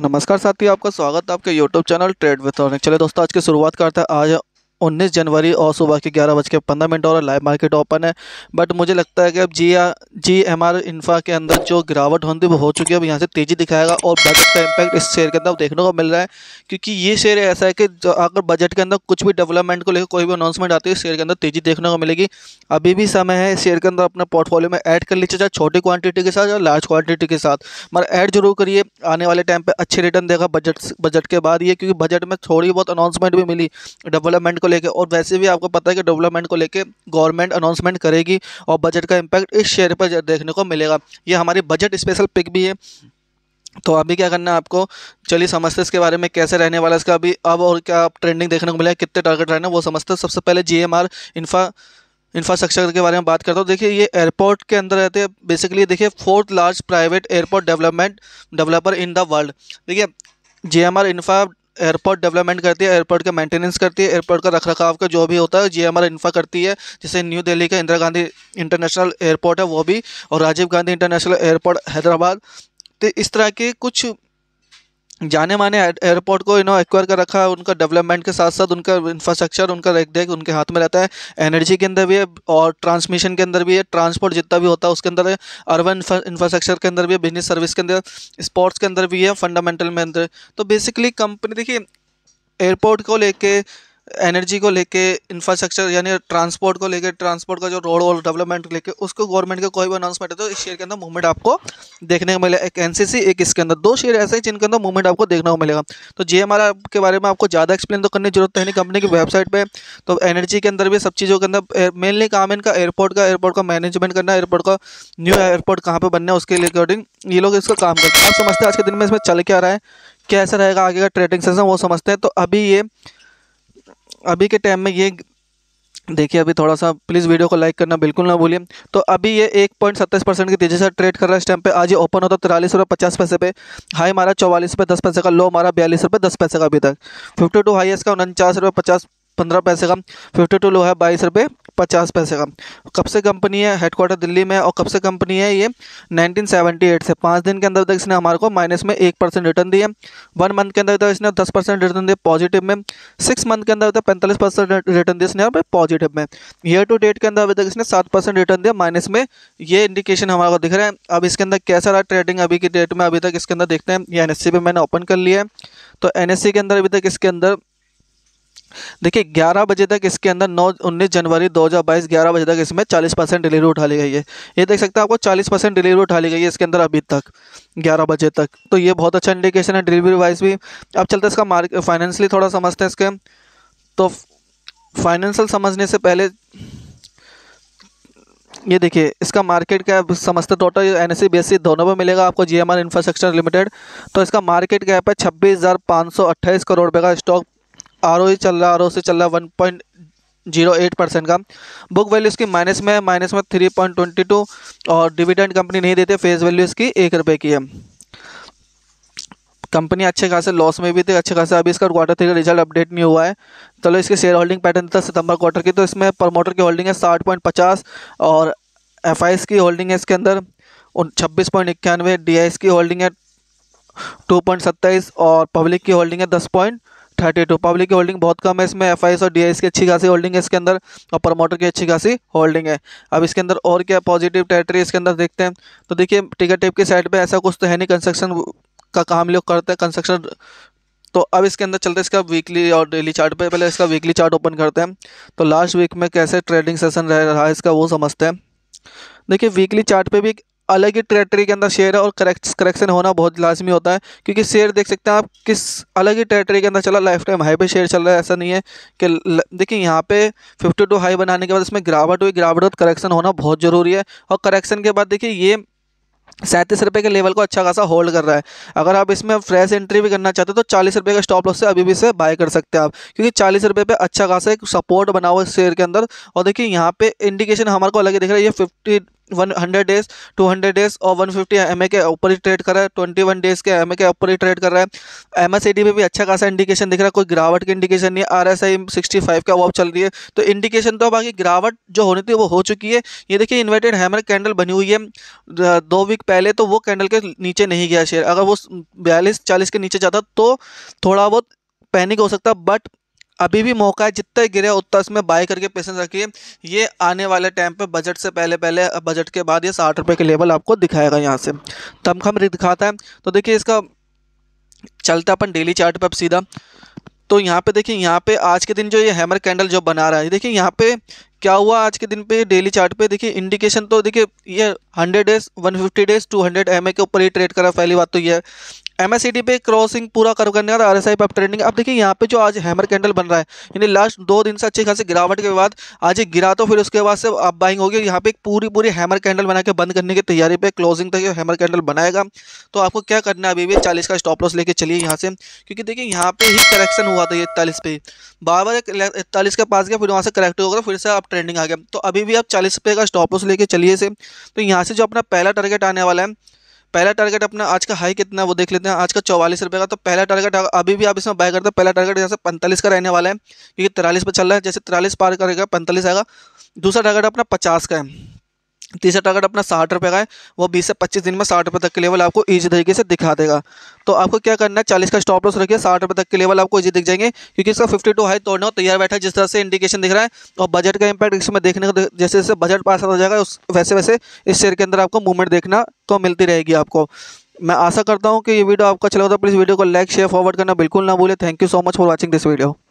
नमस्कार साथियों आपका स्वागत है आपके यूट्यूब चैनल ट्रेड विथ चले दोस्तों आज की शुरुआत करते हैं आज 19 जनवरी और सुबह के ग्यारह बज के पंद्रह मिनट और लाइव मार्केट ओपन है बट मुझे लगता है कि अब G G M R infra के अंदर जो गिरावट होती वो हो चुकी है अब यहाँ से तेज़ी दिखाएगा और बजट का इम्पैक्ट इस शेयर के अंदर देखने को मिल रहा है क्योंकि ये शेयर ऐसा है कि अगर बजट के अंदर कुछ भी डेवलपमेंट को लेकर कोई भी अनाउंसमेंट आती है शेयर के अंदर तेज़ी देखने को मिलेगी अभी भी समय है शेयर के अंदर अपने पोर्टफोलियो में ऐड कर लीजिए चाहे छोटी क्वान्टिटी के साथ या लार्ज क्वान्टिटी के साथ मगर ऐड जरूर करिए आने वाले टाइम पर अच्छे रिटर्न देगा बजट बजट के बाद ये क्योंकि बजट में थोड़ी बहुत अनाउंसमेंट भी मिली डेवलपमेंट को लेकर और वैसे भी आपको पता है कि डेवलपमेंट को लेकर गवर्नमेंट अनाउंसमेंट करेगी और बजट का इम्पैक्ट इस शेयर पर देखने को मिलेगा ये हमारी बजट स्पेशल पिक भी है तो अभी क्या करना है आपको चलिए समझते इसके बारे में कैसे रहने वाला है इसका अभी अब और क्या ट्रेंडिंग देखने को मिला है कितने टारगेट रहने वो समझते हैं सबसे पहले G M R infra infrastructure के बारे में बात करता हूँ देखिए ये एयरपोर्ट के अंदर रहते हैं बेसिकली देखिए fourth large private airport development developer in the world देखिए J M R infra airport development करती है एयरपोर्ट का मेंटेनेंस करती है एयरपोर्ट का रखरखाव का जो भी होता है जी हमारा इन्फा करती है जैसे न्यू दिल्ली का इंदिरा गांधी इंटरनेशनल एयरपोर्ट है वो भी और राजीव गांधी इंटरनेशनल एयरपोर्ट हैदराबाद तो इस तरह के कुछ जाने माने एयरपोर्ट को इन्होंने एक्वायर कर रखा है उनका डेवलपमेंट के साथ साथ उनका इंफ्रास्ट्रक्चर उनका रेख देख उनके हाथ में रहता है एनर्जी के अंदर भी है और ट्रांसमिशन के अंदर भी है ट्रांसपोर्ट जितना भी होता है उसके अंदर है अर्बन इंफ्रास्ट्रक्चर के अंदर भी है बिजनेस सर्विस के अंदर स्पोर्ट्स के अंदर भी है फंडामेंटल में अंदर तो बेसिकली कंपनी देखिए एयरपोर्ट को लेके एनर्जी को लेके इंफ्रास्ट्रक्चर यानी ट्रांसपोर्ट को लेके ट्रांसपोर्ट का जो रोड और डेवलपमेंट को लेके उसको गवर्नमेंट का कोई भी अनाउंसमेंट है तो इस शेयर के अंदर मूवमेंट आपको देखने को मिलेगा एक एनसीसी एक इसके अंदर दो शेयर ऐसे हैं जिनके अंदर मूवमेंट आपको देखने को मिलेगा तो जे के बारे में आपको ज़्यादा एक्सप्लेन तो करने की जरूरत है नहीं कंपनी की वेबसाइट पर तो एनर्जी के अंदर भी सब चीज़ों के अंदर मेनली काम इनका एयरपोर्ट का एयरपोर्ट का मैनेजमेंट करना एयरपोर्ट का न्यू एयरपोर्ट कहाँ पर बनना है उसके रिकॉर्डिंग ये लोग इसका काम करते हैं आप समझते हैं आज के दिन में इसमें चल क्या रहा है कैसा रहेगा आगे का ट्रेडिंग सेशन वो समझते हैं तो अभी ये अभी के टाइम में ये देखिए अभी थोड़ा सा प्लीज़ वीडियो को लाइक करना बिल्कुल ना भूलिए तो अभी ये एक पॉइंट सत्ताईस परसेंट की तेज़ी से ट्रेड कर रहा है इस टाइम पे आज ये ओपन होता तिरालीस रुपये पचास पैसे पे हाई मारा चौवालीस रुपये दस पैसे का लो मारा बयालीस रुपये दस पैसे का अभी तक फिफ्टी टू हाईएस्ट का उनचास रुपये पचास पंद्रह पैसे का फिफ्टी टू लो है बाईस रुपये पचास पैसे का कब से कंपनी है हेडक्वार्टर दिल्ली में और कब से कंपनी है ये 1978 से पाँच दिन के अंदर तक इसने हमारे को माइनस में एक परसेंट रिटर्न दिया वन मंथ के अंदर तक इसने दस परसेंट रिटर्न दिया पॉजिटिव में सिक्स मंथ के अंदर अभी तक पैंतालीस परसेंट रिटर्न दिया इसने और पॉजिटिव में ईयर टू डेट के अंदर अभी तक इसने सात परसेंट रिटर्न दिया माइनस में ये इंडिकेशन हमारे को दिख रहा है अब इसके अंदर कैसा रहा ट्रेडिंग अभी की डेट में अभी तक इसके अंदर देखते हैं ये एन e पर मैंने ओपन कर लिया है तो एन e के अंदर अभी तक इसके अंदर देखिए 11 बजे तक इसके अंदर 9 19 जनवरी 2022 11 बजे तक इसमें 40 परसेंट डिलीवरी उठा ली गई है ये देख सकते हैं आपको 40 परसेंट डिलीवरी उठा ली गई है इसके अंदर अभी तक 11 बजे तक तो ये बहुत अच्छा इंडिकेशन है डिलीवरी वाइज भी अब चलते हैं इसका मार्क फाइनेंशली थोड़ा समझते हैं इसके तो फाइनेंशियल समझने से पहले ये देखिए इसका मार्केट कैप समझते टोटल एन एस सी दोनों में मिलेगा आपको G M R infrastructure limited तो इसका मार्केट कैप है छब्बीस हज़ार पाँच सौ अट्ठाईस करोड़ रुपये का स्टॉक आर चल रहा है आर से चल रहा one point zero eight percent का बुक वैल्यू इसकी माइनस में है माइनस में थ्री पॉइंट ट्वेंटी टू और डिविडेंड कंपनी नहीं देते फेस वैल्यू इसकी एक रुपये की है कंपनी अच्छे खासे लॉस में भी थी अच्छे खासे अभी इसका क्वार्टर थ्री का रिजल्ट अपडेट नहीं हुआ है चलो तो इसके शेयर होल्डिंग पैटर्न था सितंबर क्वार्टर की तो इसमें प्रमोटर की होल्डिंग है साठ पॉइंट पचास और एफ की होल्डिंग है इसके अंदर छब्बीस पॉइंट इक्यानवे डी की होल्डिंग है टू पॉइंट सत्ताईस और पब्लिक की होल्डिंग है दस पॉइंट थर्टी टू पब्लिक की होल्डिंग बहुत कम है इसमें एफ और डी की अच्छी खासी होल्डिंग है इसके अंदर और प्रमोटर की अच्छी खासी होल्डिंग है अब इसके अंदर और क्या पॉजिटिव टेरेटरी इसके अंदर देखते हैं तो देखिए टिकट टेप की साइड पर ऐसा कुछ तो है नहीं कंस्ट्रक्शन का काम लोग करते हैं कंस्ट्रक्शन तो अब इसके अंदर चलते हैं इसका वीकली और डेली चार्ट पे पहले इसका वीकली चार्ट ओपन करते हैं तो लास्ट वीक में कैसे ट्रेडिंग सेशन रह रहा है इसका वो समझते हैं देखिए वीकली चार्ट पे भी अलग ही टेरेटरी के अंदर शेयर है और करेक्शन होना बहुत लाजमी होता है क्योंकि शेयर देख सकते हैं आप किस अलग ही टेरेटरी के अंदर चला लाइफ टाइम हाई पे शेयर चल रहा है ऐसा नहीं है कि देखिए यहाँ पे 52 हाई बनाने के बाद इसमें गिरावट हुई गिरावट और करेक्शन होना बहुत ज़रूरी है और करेक्शन के बाद देखिए ये सैंतीस रुपये के लेवल को अच्छा खासा होल्ड कर रहा है अगर आप इसमें फ्रेश एंट्री भी करना चाहते हो तो चालीस रुपये का स्टॉप लॉस से अभी भी इसे बाय कर सकते हैं आप क्योंकि चालीस रुपये पर अच्छा खासा एक सपोर्ट बना हुआ है शेयर के अंदर और देखिए यहाँ पे इंडिकेशन हमारे को अलग ही दिख रहा है ये fifty one hundred days two hundred days और वन फिफ्टी एम के ऊपर ही ट्रेड कर रहा है ट्वेंटी वन डेज के एम के ऊपर ही ट्रेड कर रहा है एम एस डी में भी अच्छा खासा इंडिकेशन दिख रहा है कोई गिरावट की इंडिकेशन नहीं R S I sixty five का वॉप चल रही है तो इंडिकेशन तो बाकी गिरावट जो होनी थी वो हो चुकी है ये देखिए इन्वर्टेड हैमर कैंडल बनी हुई है दो वीक पहले तो वो कैंडल के नीचे नहीं गया शेयर अगर वो बयालीस चालीस के नीचे जाता तो थोड़ा बहुत पैनिक हो सकता बट अभी भी मौका है जितना गिरे उतना इसमें बाय करके पैसे रखिए ये आने वाले टाइम पे बजट से पहले पहले बजट के बाद ये साठ रुपये के लेवल आपको दिखाएगा यहाँ से तमखम रेट दिखाता है तो देखिए इसका चलता अपन डेली चार्ट पर सीधा तो यहाँ पे देखिए यहाँ पे आज के दिन जो ये हैमर कैंडल जो बना रहा है देखिए यहाँ पे क्या हुआ आज के दिन पे डेली चार्ट पे देखिए इंडिकेशन तो देखिए ये 100 डेज 150 डेज 200 एमए के ऊपर ही ट्रेड करा पहली बात तो ये एम पे क्रॉसिंग पूरा कर करने का आर एस आई पे ट्रेंडिंग अब देखिए यहाँ पे जो आज हैमर कैंडल बन रहा है यानी लास्ट दो दिन से अच्छे खासी गिरावट के बाद आज ही गिरा तो फिर उसके बाद से अब बाइंग होगी यहाँ पे एक पूरी पूरी हैमर कैंडल बना के बंद करने की तैयारी पे क्लोजिंग तक हैमर कैंडल बनाएगा तो आपको क्या करना है अभी भी चालीस का स्टॉप लॉस लेके चलिए यहाँ से क्योंकि देखिए यहाँ पे ही करेक्शन हुआ था इकतालीस पे बार बार इकतालीस के पास गया फिर वहाँ से करेक्ट हो गया फिर से आप ट्रेंडिंग आ गया तो अभी भी आप चालीस पे का स्टॉप लॉस लेके चलिए से तो यहाँ से जो अपना पहला टारगेट आने वाला है पहला टारगेट अपना आज का हाई कितना है वो देख लेते हैं आज का चौवालीस रुपये का तो पहला टारगेट अभी भी आप इसमें बाय करते हैं पहला टारगेट जैसे पैंतालीस का रहने वाला है क्योंकि तिरालीस पर चल रहा है जैसे तिरालीस पार करेगा पैंतालीस आएगा दूसरा टारगेट अपना पचास का है तीसरा टारगेट अपना साठ रुपये का है वो बीस से पच्चीस दिन में साठ रुपये तक के लेवल आपको ईजी तरीके से दिखा देगा तो आपको क्या करना है चालीस का स्टॉप लॉस रखिए साठ रुपये तक के लेवल आपको ईजी दिख जाएंगे क्योंकि इसका फिफ्टी टू हाई तोड़ने को तैयार बैठा है जिस तरह से इंडिकेशन दिख रहा है और बजट का इंपैक्ट इसमें देखने को जैसे जैसे बजट पास हो जाएगा उस वैसे वैसे इस शेयर के अंदर आपको मूवमेंट देखना को तो मिलती रहेगी आपको मैं आशा करता हूँ कि ये वीडियो आपका अच्छा चला होता तो प्लीज़ वीडियो को लाइक शेयर फॉरवर्ड करना बिल्कुल ना भूलें thank you so much for watching this video